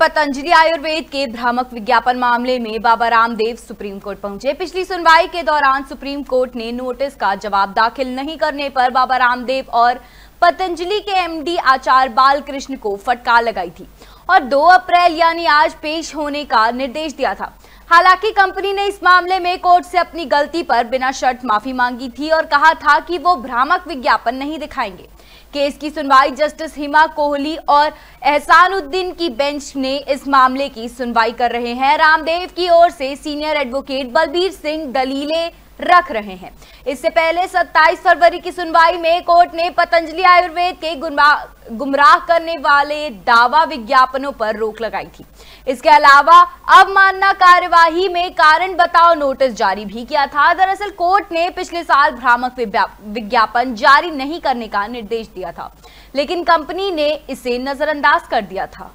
पतंजलि आयुर्वेद के भ्रामक विज्ञापन मामले में बाबा रामदेव सुप्रीम कोर्ट पहुंचे पिछली सुनवाई के दौरान सुप्रीम कोर्ट ने नोटिस का जवाब दाखिल नहीं करने पर बाबा रामदेव और पतंजलि के एमडी आचार बालकृष्ण को फटकार लगाई थी और 2 अप्रैल यानी आज पेश होने का निर्देश दिया था हालांकि कंपनी ने इस मामले में कोर्ट से अपनी गलती पर बिना शर्त माफी मांगी थी और कहा था कि वो भ्रामक विज्ञापन नहीं दिखाएंगे केस की सुनवाई जस्टिस हिमा कोहली और एहसानुद्दीन की बेंच ने इस मामले की सुनवाई कर रहे हैं रामदेव की ओर से सीनियर एडवोकेट बलबीर सिंह दलीलें रख रहे हैं इससे पहले 27 फरवरी की सुनवाई में कोर्ट ने पतंजलि आयुर्वेद के गुमराह करने वाले दावा विज्ञापनों पर रोक लगाई थी इसके अलावा अवमानना कार्यवाही में कारण बताओ नोटिस जारी भी किया था दरअसल कोर्ट ने पिछले साल भ्रामक विज्ञापन जारी नहीं करने का निर्देश दिया था लेकिन कंपनी ने इसे नजरअंदाज कर दिया था